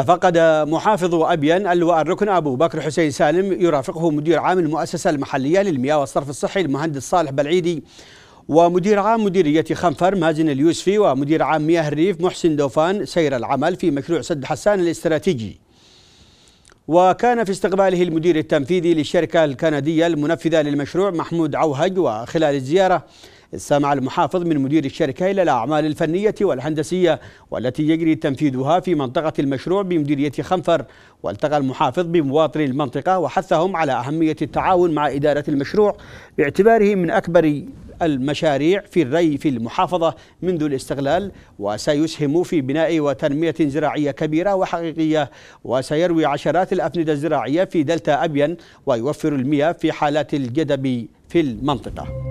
تفقد محافظ أبين اللواء الركن أبو بكر حسين سالم يرافقه مدير عام المؤسسة المحلية للمياه والصرف الصحي المهندس صالح بلعيدي ومدير عام مديرية خنفر مازن اليوسفي ومدير عام مياه الريف محسن دوفان سير العمل في مشروع سد حسان الاستراتيجي وكان في استقباله المدير التنفيذي للشركة الكندية المنفذة للمشروع محمود عوهج وخلال الزيارة استمع المحافظ من مدير الشركة إلى الأعمال الفنية والهندسية والتي يجري تنفيذها في منطقة المشروع بمديرية خنفر والتقى المحافظ بمواطني المنطقة وحثهم على أهمية التعاون مع إدارة المشروع باعتباره من أكبر المشاريع في الري في المحافظة منذ الاستغلال وسيسهم في بناء وتنمية زراعية كبيرة وحقيقية وسيروي عشرات الأفندة الزراعية في دلتا أبين ويوفر المياه في حالات الجدب في المنطقة